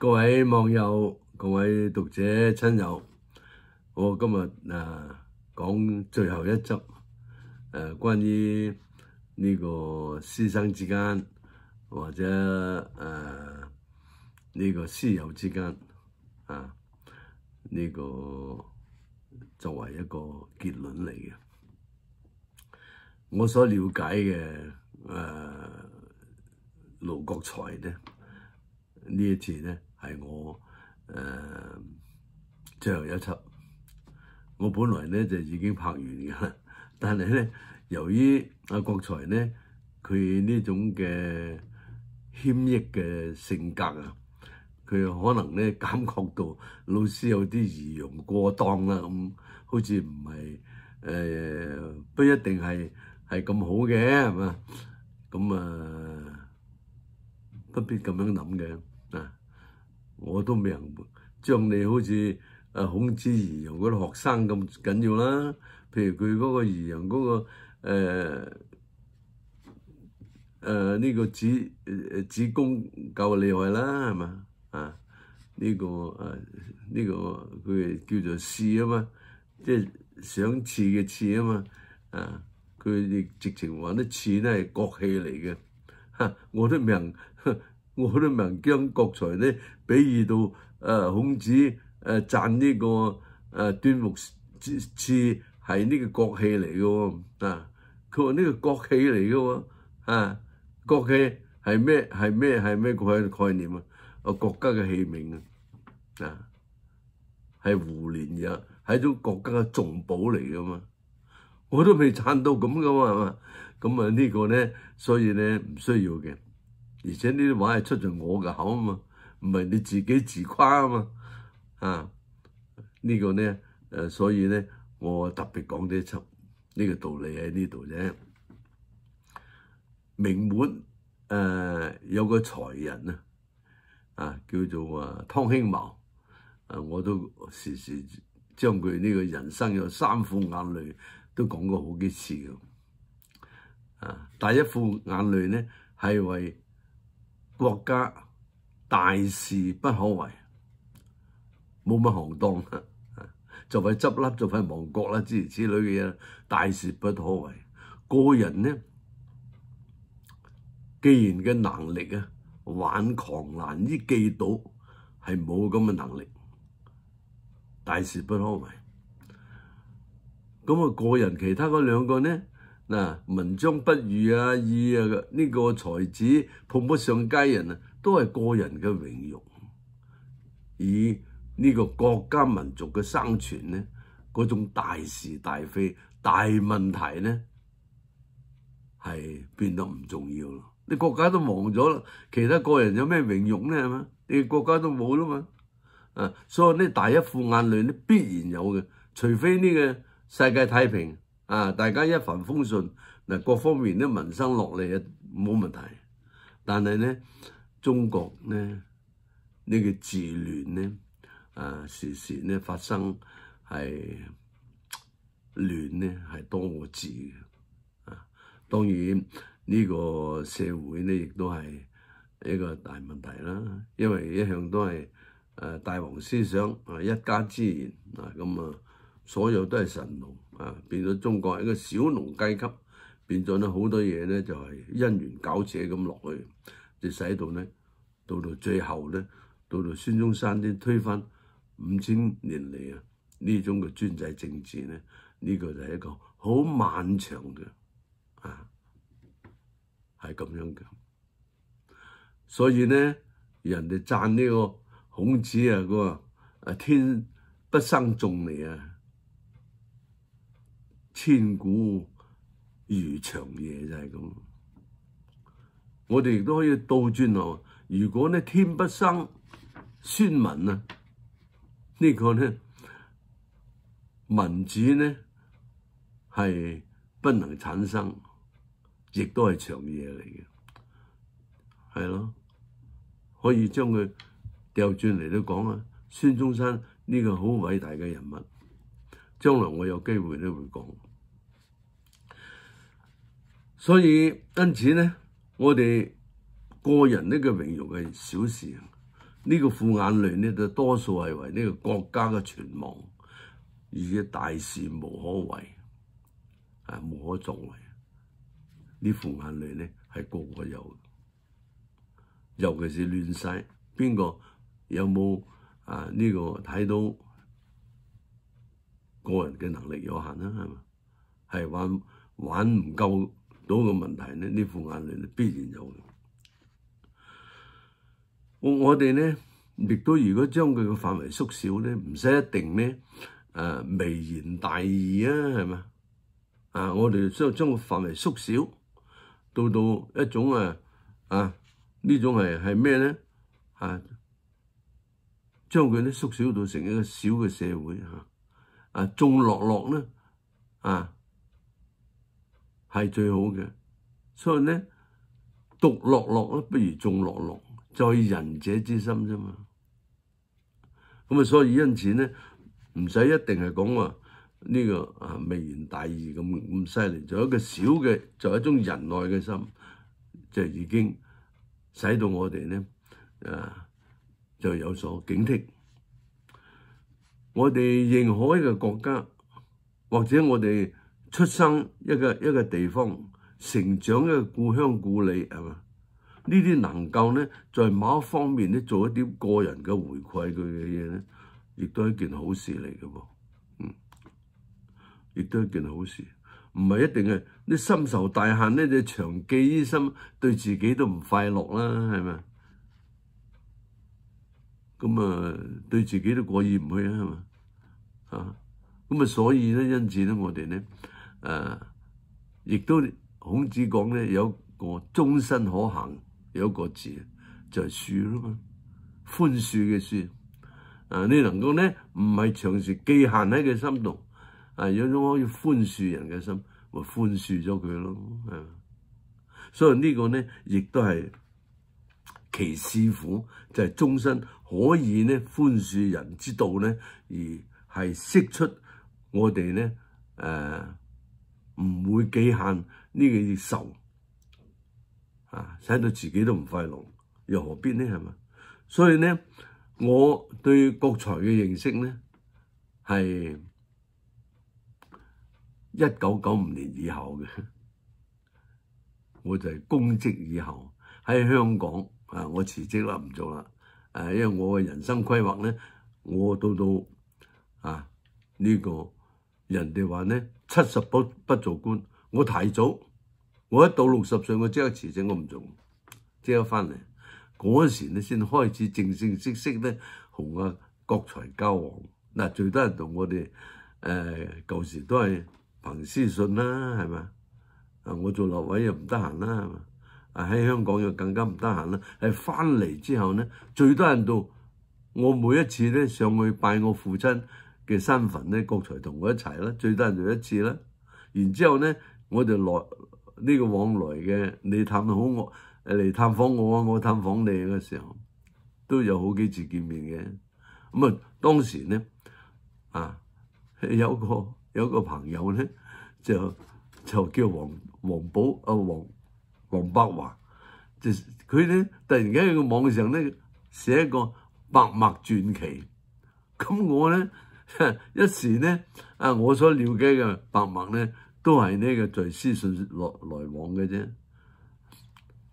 各位网友、各位读者、亲友，我今日啊讲最后一则，诶，关于呢个师生之间或者诶呢个师友之间啊呢个作为一个结论嚟嘅。我所了解嘅诶卢国才咧呢一次咧。係我誒最後一輯。我本來咧就已經拍完㗎啦。但係咧，由於阿國才咧，佢呢種嘅謙抑嘅性格啊，佢可能咧感覺到老師有啲形容過當啦，咁好似唔係誒，不一定係係咁好嘅，係嘛？咁啊，不必咁樣諗嘅啊！我都明，將你好似誒孔子兒童嗰啲學生咁緊要啦。譬如佢嗰個兒童嗰個誒誒呢個子誒子宮夠厲害啦，係嘛？啊，呢個誒呢個佢叫做似啊嘛，即係想刺嘅刺啊嘛。啊，佢哋直情玩得似咧係國戲嚟嘅，我都明。我都能姜國才咧，比喻到誒孔子誒賺呢個誒端木刺，係呢個國器嚟嘅喎啊！佢話呢個國器嚟嘅喎啊！國器係咩係咩係咩？佢嘅概念啊，國家嘅器皿啊，啊係胡連嘢係一種國家嘅重寶嚟嘅嘛！我都未讚到咁嘅嘛，咁啊呢個咧，所以咧唔需要嘅。而且呢啲話係出盡我嘅口啊嘛，唔係你自己自夸啊嘛，啊呢個咧，誒所以咧，我特別講啲出呢個道理喺呢度啫。名門誒有個才人啊，啊叫做啊湯興茂，啊我都時時將佢呢個人生有三副眼淚都講過好幾次嘅，啊第一副眼淚咧係為國家大事不可為，冇乜行當 就係執笠，就係亡國啦之之類嘅嘢，大事不可為。個人呢，既然嘅能力啊，玩狂難於記到，係冇咁嘅能力，大事不可為。咁啊，個人其他嗰兩個呢？嗱，文章不遇啊，意啊，呢個才子碰不上佳人啊，都係個人嘅榮譽。以呢個國家民族嘅生存咧，嗰種大是大非、大問題咧，係變得唔重要咯。你國家都亡咗啦，其他個人有咩榮譽咧？係嘛，你國家都冇啦嘛。啊，所以呢大一副眼淚咧，必然有嘅，除非呢個世界太平。啊！大家一帆風順嗱，各方面咧民生落嚟冇問題。但係咧，中國咧呢個自亂咧啊，時時咧發生係亂咧係多過治嘅啊。當然呢個社會咧亦都係一個大問題啦，因為一向都係誒大王思想，一家之言啊，咁啊。所有都係神農啊，變咗中國係一個小農階級，變咗咧好多嘢咧就係因緣搞扯咁落去，就使到咧到到最後咧，到到孫中山先推翻五千年嚟啊呢種嘅專制政治咧，呢個就係一個好漫長嘅啊，係咁樣嘅。所以咧人哋讚呢個孔子啊，佢話：天不生眾嚟啊！千古如長夜就係咁，我哋亦都可以倒轉落。如果呢天不生孫文啊，呢個呢文字呢係不能產生，亦都係長夜嚟嘅，系咯。可以將佢掉轉嚟都講啊，孫中山呢個好偉大嘅人物，將來我有機會都會講。所以因此咧，我哋個人呢個榮辱嘅小事，呢個副眼淚咧就多數係為呢個國家嘅存亡，而且大事無可為，啊無可作為。呢副眼淚咧係個個有，尤其是亂世，邊個有冇啊？呢個睇到個人嘅能力有限啦，係嘛？係玩玩唔夠。到個問題咧，呢副眼淚咧必然有。我我哋咧亦都如果將佢個範圍縮小咧，唔使一定咧，誒微言大義啊，係嘛？啊，我哋將將個範圍縮小，到到一種啊啊呢種係係咩咧？啊，將佢咧縮小到成一個小嘅社會嚇。啊，眾樂樂咧啊！系最好嘅，所以咧，独乐乐咯，不如众乐乐，在仁者之心啫嘛。咁啊，所以因此咧，唔使一定系讲话呢个啊微言大义咁咁犀利，就一个小嘅，就一种仁爱嘅心，就已经使到我哋咧，啊，就有所警惕。我哋认可一个国家，或者我哋。出生一个一个地方，成长一个故乡故里，系嘛？呢啲能够咧，在某一方面咧做一啲个人嘅回馈佢嘅嘢咧，亦都系一件好事嚟嘅噃。嗯，亦都系一件好事，唔系一定系你深仇大恨咧，你长记於心，对自己都唔快乐啦，系咪？咁啊，对自己都过意唔去啊，系嘛？啊，咁啊，所以咧，因此咧，我哋咧。誒，亦都孔子講咧，有個終身可行有一個字就係恕啦嘛，寬恕嘅恕。啊，你能夠咧唔係長時記限喺佢心度，啊，有種可以寬恕人嘅心，咪寬恕咗佢咯。誒，所以呢個咧亦都係其師傅就係終身可以咧寬恕人之道咧，而係釋出我哋咧誒。唔會记恨呢个仇啊，使到自己都唔快樂，又何必呢？係嘛？所以呢，我對國財嘅認識呢，係一九九五年以後嘅，我就係公職以後喺香港啊，我辭職啦，唔做啦。誒，因為我嘅人生規劃呢，我到到啊呢個。人哋話咧七十不不做官，我提早，我一到六十歲，我即刻辭職，我唔做，即刻翻嚟嗰時咧先開始正正式式咧同阿國才交往。嗱，最多人同我哋誒舊時都係彭私信啦，係咪啊，我做立委又唔得閒啦，啊喺香港又更加唔得閒啦。係翻嚟之後咧，最多人到我每一次咧上去拜我父親。嘅身份咧，國才同我一齊啦，最多就一次啦。然之後咧，我就來呢個往來嘅你探好我嚟探訪我啊，我探訪你嘅時候都有好幾次見面嘅。咁啊，當時咧啊，有個有個朋友咧就就叫黃黃寶啊，黃黃百華，就佢咧突然間喺個網上咧寫一個白墨傳奇，咁我咧。一時咧，啊！我所了解嘅白墨咧，都係呢個在私信來來往嘅啫。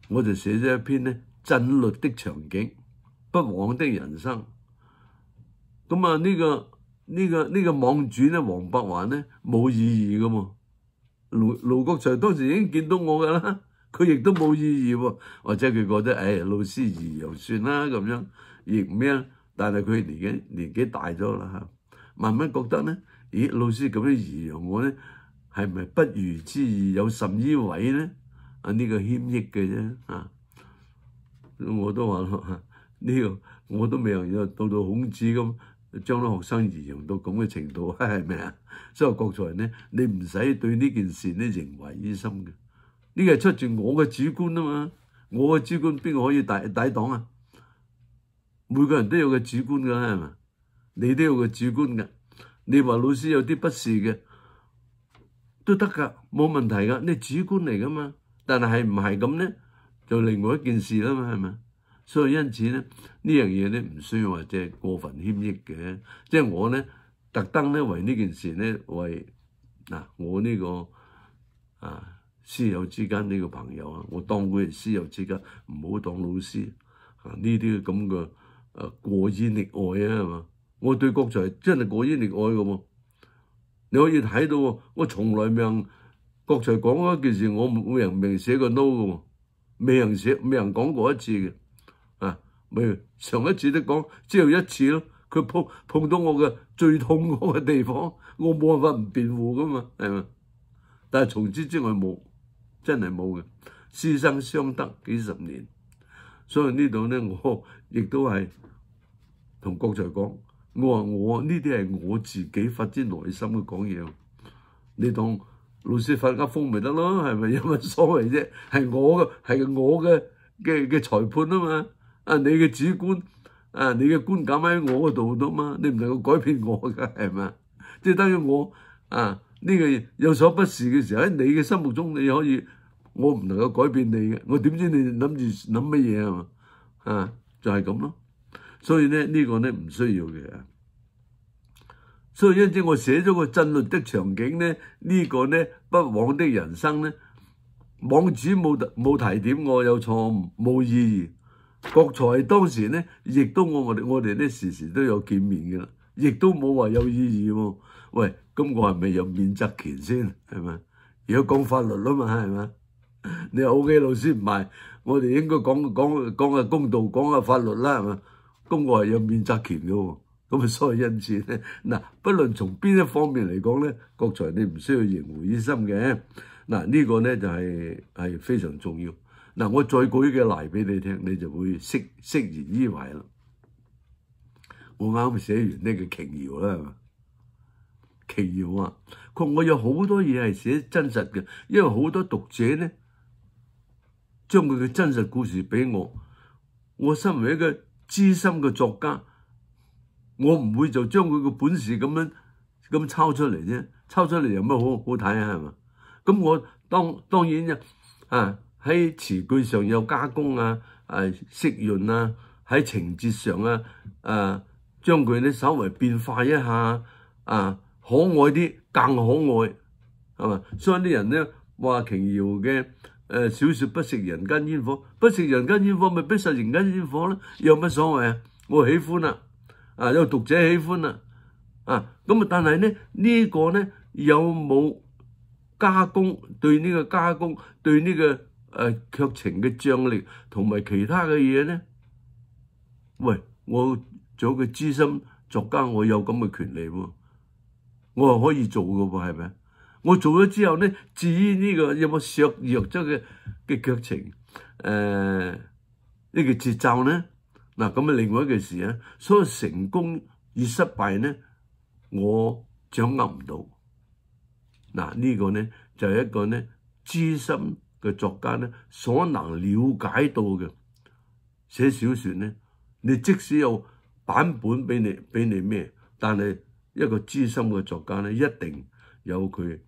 我就寫咗一篇咧《震律的場景，不枉的人生》。咁啊，呢個呢個呢個網主咧，黃百華咧，冇意義㗎嘛。盧盧國祥當時已經見到我㗎啦，佢亦都冇意義喎，或者佢覺得誒老師二又算啦咁樣，亦咩。但係佢年經年紀大咗啦嚇。慢慢覺得呢，咦？老師咁樣形容我呢，係咪不如之意有甚於偉呢？啊，呢個謙益嘅啫啊！我都話咯，呢個我都未有到到孔子咁將啲學生形容到咁嘅程度 係咪啊？所以國才呢，你唔使對呢件事咧，認為於心嘅。呢個係出自我嘅主觀啊嘛，我嘅主觀邊個可以抵抵擋啊？每個人都有個主觀㗎啦，係咪？你都有個主觀噶。你話老師有啲不是嘅都得㗎，冇問題㗎。你主觀嚟㗎嘛？但係唔係咁咧，就另外一件事啦嘛，係咪？所以因此咧，呢樣嘢咧唔需要話即係過分牽益嘅。即係我咧特登咧為呢件事咧為嗱我呢個啊師友之間呢個朋友啊，我當佢係師友之間，唔好當老師啊呢啲咁嘅诶過於溺愛啊，係嘛？我對國才真係過於溺愛嘅你可以睇到我從來命國才講一件事，我冇人未寫個 no 嘅未人寫，未人講過一次嘅，啊，未上一次都講，只有一次咯，佢碰碰到我嘅最痛嗰嘅地方，我冇辦法唔辯護噶嘛，係嘛？但係從此之外冇，真係冇嘅，師生相得幾十年，所以呢度咧，我亦都係同國才講。我話我呢啲係我自己發自內心嘅講嘢，你當老師發家風咪得咯，係咪有乜所謂啫？係我嘅，係我嘅嘅嘅裁判啊嘛！啊，你嘅主觀啊，你嘅觀感喺我嗰度度啊嘛，你唔能夠改變我嘅係咪？即係等於我啊呢個有所不視嘅時候喺你嘅心目中你可以，我唔能夠改變你嘅，我點知你諗住諗乜嘢啊嘛？啊，就係咁咯。所以咧呢個咧唔需要嘅，所以因此我寫咗個震律的場景咧，呢個咧不枉的人生咧，網主冇冇提點我有錯誤冇意義，國才當時咧亦都我我哋我哋咧時時都有見面嘅啦，亦都冇話有意義喎。喂，咁我係咪有免責權先？係咪？而家講法律啊嘛，係咪？你話 O K 老師唔係，我哋應該講講讲下公道，講下法律啦，係嘛？咁我係有免責權嘅喎，咁啊，所以因此咧，嗱，不論從邊一方面嚟講咧，國財你唔需要迎回於心嘅，嗱呢個咧就係係非常重要。嗱，我再舉嘅例俾你聽，你就會適識然於懷啦。我啱寫完呢個瓊瑤啦，瓊瑤啊，佢我有好多嘢係寫真實嘅，因為好多讀者咧將佢嘅真實故事俾我，我身為一個。资深嘅作家，我唔会就将佢嘅本事咁样咁抄出嚟啫，抄出嚟有乜好好睇啊？系嘛，咁我当当然啊，喺词句上有加工啊，诶，释润啊，喺情节上啊，诶，将佢咧稍微变化一下，啊，可爱啲，更可爱，系嘛，所以啲人咧话琼瑶嘅。誒，小食不食人間煙火，不食人間煙火咪不食人間煙火咯，有乜所謂啊？我喜歡啦，啊有讀者喜歡啦，啊咁啊，但係咧呢個咧有冇加工？對呢個加工，對呢個誒強情嘅張力同埋其他嘅嘢咧？喂，我做個資深作家，我有咁嘅權利喎，我係可以做嘅喎，係咪我做咗之後咧，至於呢個有冇削弱咗嘅嘅腳程，誒呢個節奏咧，嗱咁啊，另外一件事啊，所以成功與失敗咧，我掌握唔到。嗱呢個咧就係一個咧资深嘅作家咧所能了解到嘅寫小说咧，你即使有版本俾你俾你咩，但係一個资深嘅作家咧一定有佢。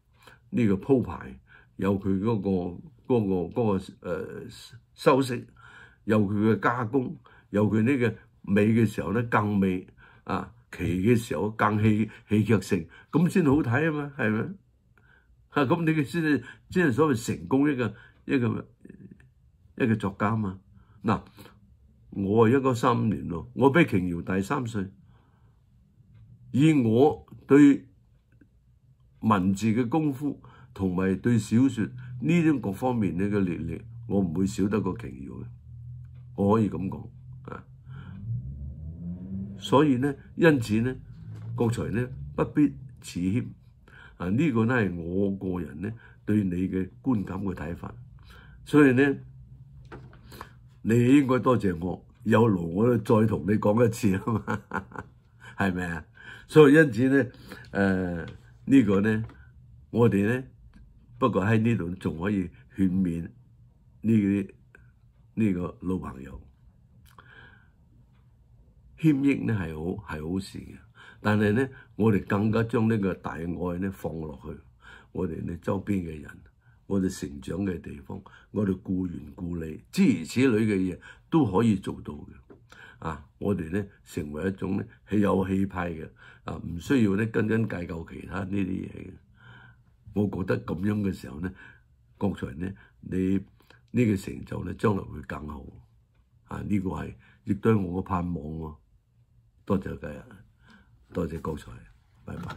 呢個鋪排，有佢嗰個嗰個嗰個誒修飾，有佢嘅加工，有佢呢個美嘅時候咧更美啊，奇嘅時候更戲戲劇性，咁先好睇啊嘛，係咪？啊，咁你嘅先係即係所謂成功一個一個一個作家嘛？嗱，我係一九三五年咯，我比瓊瑤大三歲，以我對。文字嘅功夫同埋对小说呢啲各方面呢嘅历练，我唔会少得个琼瑶嘅，我可以咁讲啊。所以咧，因此咧，國才咧不必此谦啊。呢个咧系我个人咧对你嘅观感嘅睇法，所以咧你应该多谢我有劳，我再同你讲一次啊嘛，系咪啊？所以因此咧，诶。呢個咧，我哋咧不過喺呢度仲可以劝勉呢個呢个老朋友，谦益咧係好系好事嘅。但係咧，我哋更加將呢個大愛咧放落去我哋咧周邊嘅人，我哋成長嘅地方，我哋顾園顾利，诸如此類嘅嘢都可以做到嘅。啊！我哋咧成為一種咧有氣派嘅啊，唔需要咧斤斤計較其他呢啲嘢。我覺得咁樣嘅時候咧，國才咧你呢個成就咧，將來會更好。啊！呢個係亦都係我嘅盼望喎。多謝今日，多謝國才，拜拜。